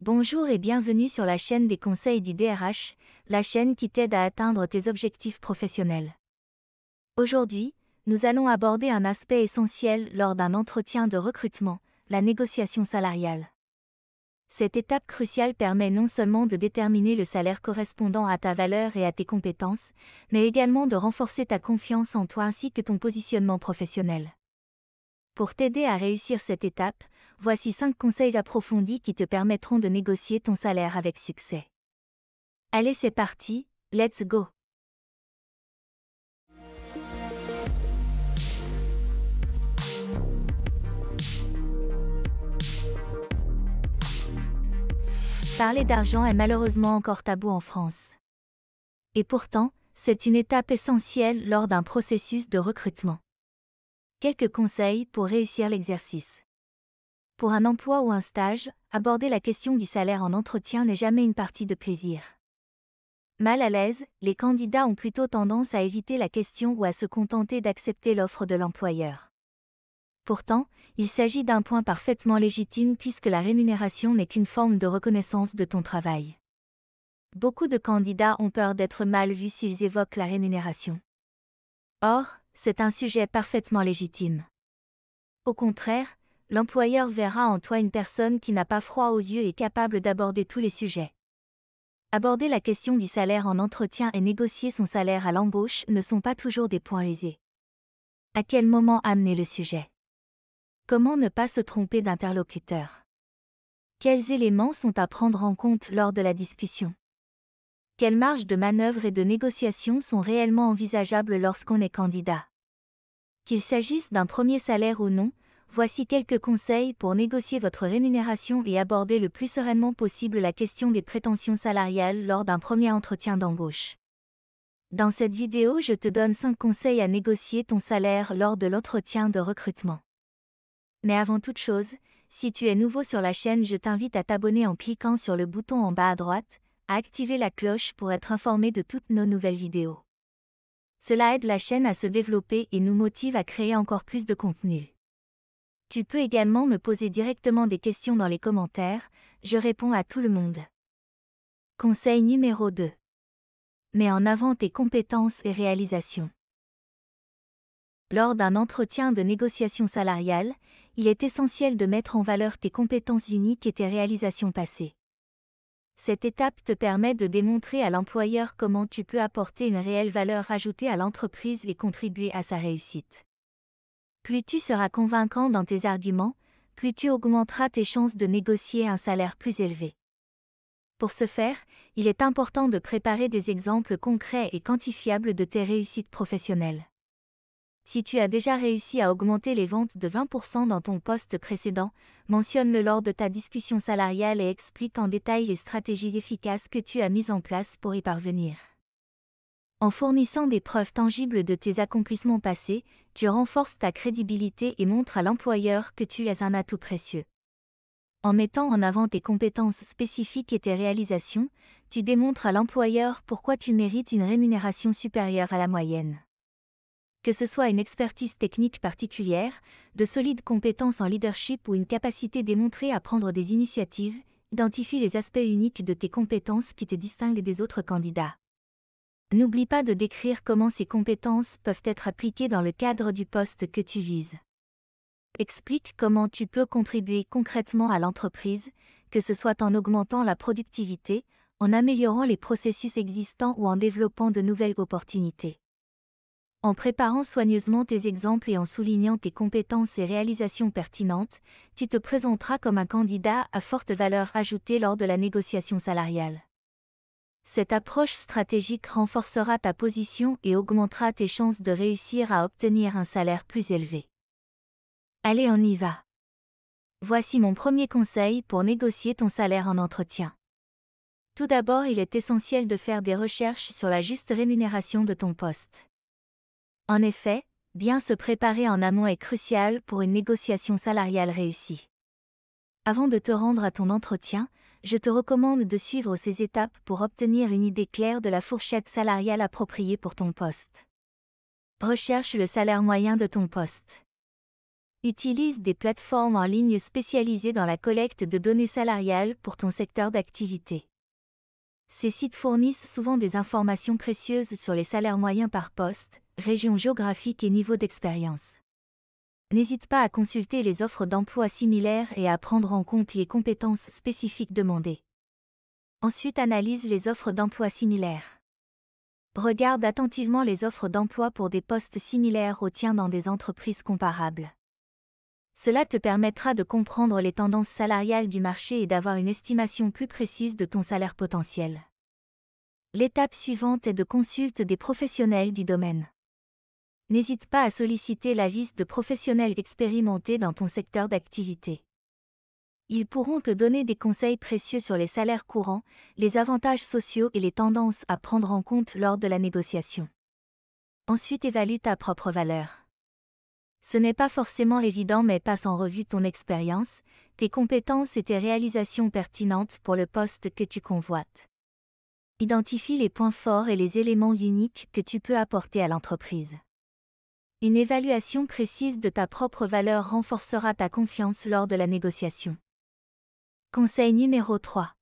Bonjour et bienvenue sur la chaîne des conseils du DRH, la chaîne qui t'aide à atteindre tes objectifs professionnels. Aujourd'hui, nous allons aborder un aspect essentiel lors d'un entretien de recrutement, la négociation salariale. Cette étape cruciale permet non seulement de déterminer le salaire correspondant à ta valeur et à tes compétences, mais également de renforcer ta confiance en toi ainsi que ton positionnement professionnel. Pour t'aider à réussir cette étape, voici 5 conseils approfondis qui te permettront de négocier ton salaire avec succès. Allez, c'est parti, let's go. Parler d'argent est malheureusement encore tabou en France. Et pourtant, c'est une étape essentielle lors d'un processus de recrutement. Quelques conseils pour réussir l'exercice. Pour un emploi ou un stage, aborder la question du salaire en entretien n'est jamais une partie de plaisir. Mal à l'aise, les candidats ont plutôt tendance à éviter la question ou à se contenter d'accepter l'offre de l'employeur. Pourtant, il s'agit d'un point parfaitement légitime puisque la rémunération n'est qu'une forme de reconnaissance de ton travail. Beaucoup de candidats ont peur d'être mal vus s'ils évoquent la rémunération. Or, c'est un sujet parfaitement légitime. Au contraire, l'employeur verra en toi une personne qui n'a pas froid aux yeux et capable d'aborder tous les sujets. Aborder la question du salaire en entretien et négocier son salaire à l'embauche ne sont pas toujours des points aisés. À quel moment amener le sujet Comment ne pas se tromper d'interlocuteur Quels éléments sont à prendre en compte lors de la discussion quelles marges de manœuvre et de négociation sont réellement envisageables lorsqu'on est candidat. Qu'il s'agisse d'un premier salaire ou non, voici quelques conseils pour négocier votre rémunération et aborder le plus sereinement possible la question des prétentions salariales lors d'un premier entretien d'embauche. Dans cette vidéo, je te donne 5 conseils à négocier ton salaire lors de l'entretien de recrutement. Mais avant toute chose, si tu es nouveau sur la chaîne, je t'invite à t'abonner en cliquant sur le bouton en bas à droite, Activez activer la cloche pour être informé de toutes nos nouvelles vidéos. Cela aide la chaîne à se développer et nous motive à créer encore plus de contenu. Tu peux également me poser directement des questions dans les commentaires, je réponds à tout le monde. Conseil numéro 2. Mets en avant tes compétences et réalisations. Lors d'un entretien de négociation salariale, il est essentiel de mettre en valeur tes compétences uniques et tes réalisations passées. Cette étape te permet de démontrer à l'employeur comment tu peux apporter une réelle valeur ajoutée à l'entreprise et contribuer à sa réussite. Plus tu seras convaincant dans tes arguments, plus tu augmenteras tes chances de négocier un salaire plus élevé. Pour ce faire, il est important de préparer des exemples concrets et quantifiables de tes réussites professionnelles. Si tu as déjà réussi à augmenter les ventes de 20% dans ton poste précédent, mentionne-le lors de ta discussion salariale et explique en détail les stratégies efficaces que tu as mises en place pour y parvenir. En fournissant des preuves tangibles de tes accomplissements passés, tu renforces ta crédibilité et montres à l'employeur que tu es un atout précieux. En mettant en avant tes compétences spécifiques et tes réalisations, tu démontres à l'employeur pourquoi tu mérites une rémunération supérieure à la moyenne que ce soit une expertise technique particulière, de solides compétences en leadership ou une capacité démontrée à prendre des initiatives, identifie les aspects uniques de tes compétences qui te distinguent des autres candidats. N'oublie pas de décrire comment ces compétences peuvent être appliquées dans le cadre du poste que tu vises. Explique comment tu peux contribuer concrètement à l'entreprise, que ce soit en augmentant la productivité, en améliorant les processus existants ou en développant de nouvelles opportunités. En préparant soigneusement tes exemples et en soulignant tes compétences et réalisations pertinentes, tu te présenteras comme un candidat à forte valeur ajoutée lors de la négociation salariale. Cette approche stratégique renforcera ta position et augmentera tes chances de réussir à obtenir un salaire plus élevé. Allez, on y va. Voici mon premier conseil pour négocier ton salaire en entretien. Tout d'abord, il est essentiel de faire des recherches sur la juste rémunération de ton poste. En effet, bien se préparer en amont est crucial pour une négociation salariale réussie. Avant de te rendre à ton entretien, je te recommande de suivre ces étapes pour obtenir une idée claire de la fourchette salariale appropriée pour ton poste. Recherche le salaire moyen de ton poste. Utilise des plateformes en ligne spécialisées dans la collecte de données salariales pour ton secteur d'activité. Ces sites fournissent souvent des informations précieuses sur les salaires moyens par poste, région géographique et niveau d'expérience. N'hésite pas à consulter les offres d'emploi similaires et à prendre en compte les compétences spécifiques demandées. Ensuite, analyse les offres d'emploi similaires. Regarde attentivement les offres d'emploi pour des postes similaires aux tiens dans des entreprises comparables. Cela te permettra de comprendre les tendances salariales du marché et d'avoir une estimation plus précise de ton salaire potentiel. L'étape suivante est de consulter des professionnels du domaine n'hésite pas à solliciter l'avis de professionnels expérimentés dans ton secteur d'activité. Ils pourront te donner des conseils précieux sur les salaires courants, les avantages sociaux et les tendances à prendre en compte lors de la négociation. Ensuite évalue ta propre valeur. Ce n'est pas forcément évident mais passe en revue ton expérience, tes compétences et tes réalisations pertinentes pour le poste que tu convoites. Identifie les points forts et les éléments uniques que tu peux apporter à l'entreprise. Une évaluation précise de ta propre valeur renforcera ta confiance lors de la négociation. Conseil numéro 3.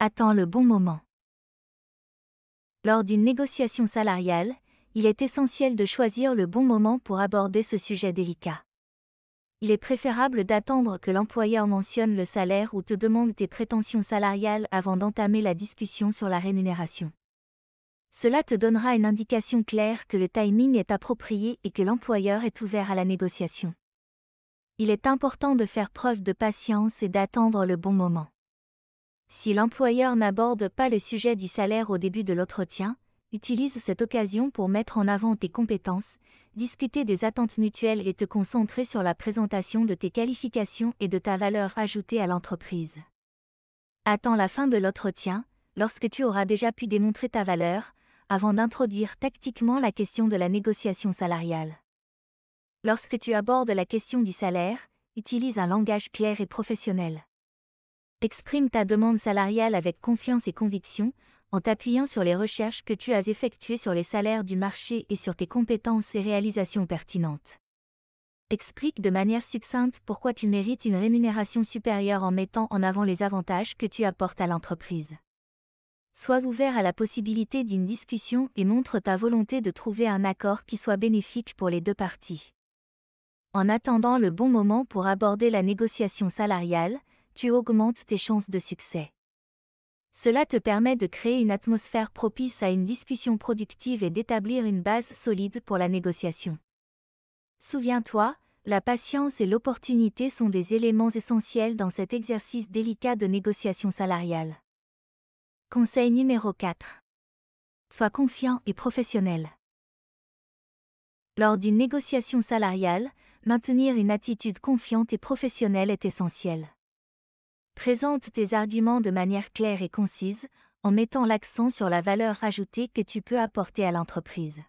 Attends le bon moment. Lors d'une négociation salariale, il est essentiel de choisir le bon moment pour aborder ce sujet délicat. Il est préférable d'attendre que l'employeur mentionne le salaire ou te demande tes prétentions salariales avant d'entamer la discussion sur la rémunération. Cela te donnera une indication claire que le timing est approprié et que l'employeur est ouvert à la négociation. Il est important de faire preuve de patience et d'attendre le bon moment. Si l'employeur n'aborde pas le sujet du salaire au début de l'entretien, utilise cette occasion pour mettre en avant tes compétences, discuter des attentes mutuelles et te concentrer sur la présentation de tes qualifications et de ta valeur ajoutée à l'entreprise. Attends la fin de l'entretien, lorsque tu auras déjà pu démontrer ta valeur, avant d'introduire tactiquement la question de la négociation salariale. Lorsque tu abordes la question du salaire, utilise un langage clair et professionnel. Exprime ta demande salariale avec confiance et conviction, en t'appuyant sur les recherches que tu as effectuées sur les salaires du marché et sur tes compétences et réalisations pertinentes. Explique de manière succincte pourquoi tu mérites une rémunération supérieure en mettant en avant les avantages que tu apportes à l'entreprise sois ouvert à la possibilité d'une discussion et montre ta volonté de trouver un accord qui soit bénéfique pour les deux parties. En attendant le bon moment pour aborder la négociation salariale, tu augmentes tes chances de succès. Cela te permet de créer une atmosphère propice à une discussion productive et d'établir une base solide pour la négociation. Souviens-toi, la patience et l'opportunité sont des éléments essentiels dans cet exercice délicat de négociation salariale. Conseil numéro 4. Sois confiant et professionnel. Lors d'une négociation salariale, maintenir une attitude confiante et professionnelle est essentiel. Présente tes arguments de manière claire et concise, en mettant l'accent sur la valeur ajoutée que tu peux apporter à l'entreprise.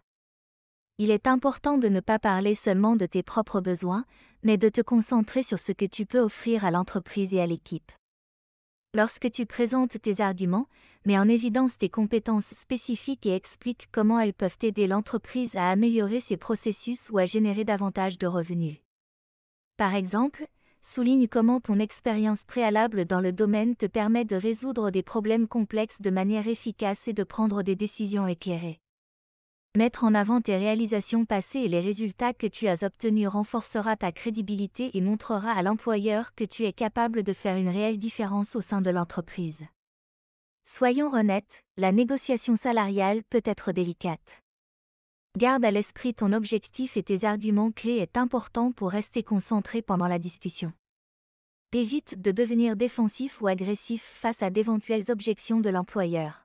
Il est important de ne pas parler seulement de tes propres besoins, mais de te concentrer sur ce que tu peux offrir à l'entreprise et à l'équipe lorsque tu présentes tes arguments, mets en évidence tes compétences spécifiques et explique comment elles peuvent aider l'entreprise à améliorer ses processus ou à générer davantage de revenus. Par exemple, souligne comment ton expérience préalable dans le domaine te permet de résoudre des problèmes complexes de manière efficace et de prendre des décisions éclairées. Mettre en avant tes réalisations passées et les résultats que tu as obtenus renforcera ta crédibilité et montrera à l'employeur que tu es capable de faire une réelle différence au sein de l'entreprise. Soyons honnêtes, la négociation salariale peut être délicate. Garde à l'esprit ton objectif et tes arguments clés est important pour rester concentré pendant la discussion. Évite de devenir défensif ou agressif face à d'éventuelles objections de l'employeur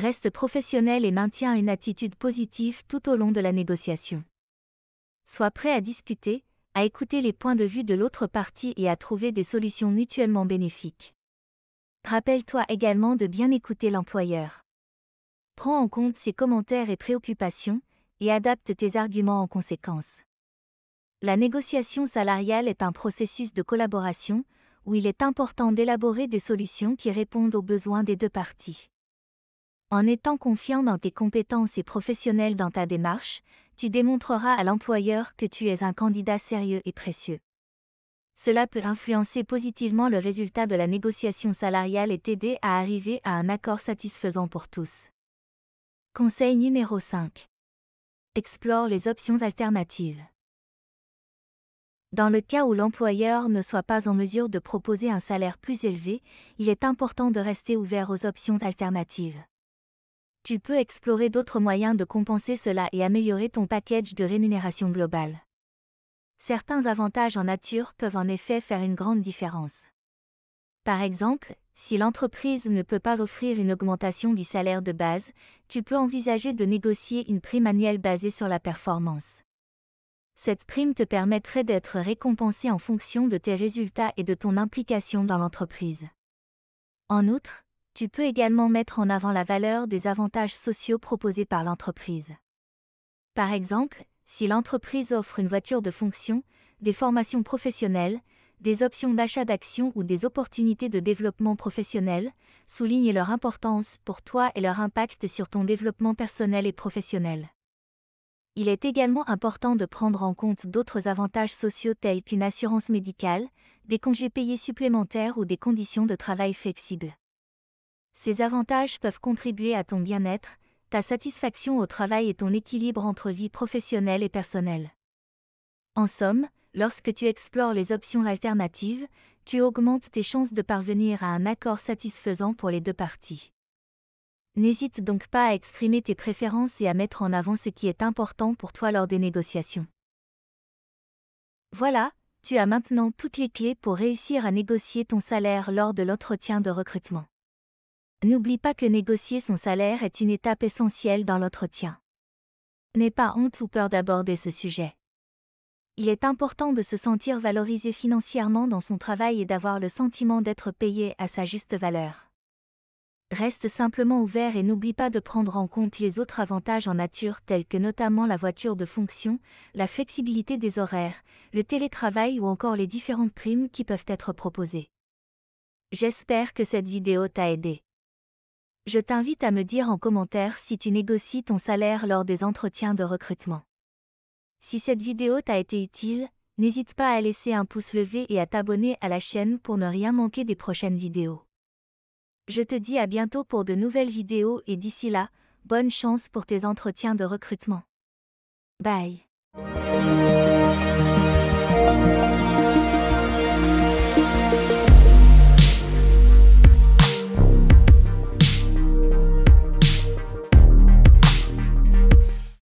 reste professionnel et maintient une attitude positive tout au long de la négociation. Sois prêt à discuter, à écouter les points de vue de l'autre partie et à trouver des solutions mutuellement bénéfiques. Rappelle-toi également de bien écouter l'employeur. Prends en compte ses commentaires et préoccupations, et adapte tes arguments en conséquence. La négociation salariale est un processus de collaboration, où il est important d'élaborer des solutions qui répondent aux besoins des deux parties. En étant confiant dans tes compétences et professionnelles dans ta démarche, tu démontreras à l'employeur que tu es un candidat sérieux et précieux. Cela peut influencer positivement le résultat de la négociation salariale et t'aider à arriver à un accord satisfaisant pour tous. Conseil numéro 5. Explore les options alternatives. Dans le cas où l'employeur ne soit pas en mesure de proposer un salaire plus élevé, il est important de rester ouvert aux options alternatives tu peux explorer d'autres moyens de compenser cela et améliorer ton package de rémunération globale. Certains avantages en nature peuvent en effet faire une grande différence. Par exemple, si l'entreprise ne peut pas offrir une augmentation du salaire de base, tu peux envisager de négocier une prime annuelle basée sur la performance. Cette prime te permettrait d'être récompensé en fonction de tes résultats et de ton implication dans l'entreprise. En outre, tu peux également mettre en avant la valeur des avantages sociaux proposés par l'entreprise. Par exemple, si l'entreprise offre une voiture de fonction, des formations professionnelles, des options d'achat d'actions ou des opportunités de développement professionnel, souligne leur importance pour toi et leur impact sur ton développement personnel et professionnel. Il est également important de prendre en compte d'autres avantages sociaux tels qu'une assurance médicale, des congés payés supplémentaires ou des conditions de travail flexibles. Ces avantages peuvent contribuer à ton bien-être, ta satisfaction au travail et ton équilibre entre vie professionnelle et personnelle. En somme, lorsque tu explores les options alternatives, tu augmentes tes chances de parvenir à un accord satisfaisant pour les deux parties. N'hésite donc pas à exprimer tes préférences et à mettre en avant ce qui est important pour toi lors des négociations. Voilà, tu as maintenant toutes les clés pour réussir à négocier ton salaire lors de l'entretien de recrutement. N'oublie pas que négocier son salaire est une étape essentielle dans l'entretien. N'aie pas honte ou peur d'aborder ce sujet. Il est important de se sentir valorisé financièrement dans son travail et d'avoir le sentiment d'être payé à sa juste valeur. Reste simplement ouvert et n'oublie pas de prendre en compte les autres avantages en nature tels que notamment la voiture de fonction, la flexibilité des horaires, le télétravail ou encore les différentes primes qui peuvent être proposées. J'espère que cette vidéo t'a aidé. Je t'invite à me dire en commentaire si tu négocies ton salaire lors des entretiens de recrutement. Si cette vidéo t'a été utile, n'hésite pas à laisser un pouce levé et à t'abonner à la chaîne pour ne rien manquer des prochaines vidéos. Je te dis à bientôt pour de nouvelles vidéos et d'ici là, bonne chance pour tes entretiens de recrutement. Bye.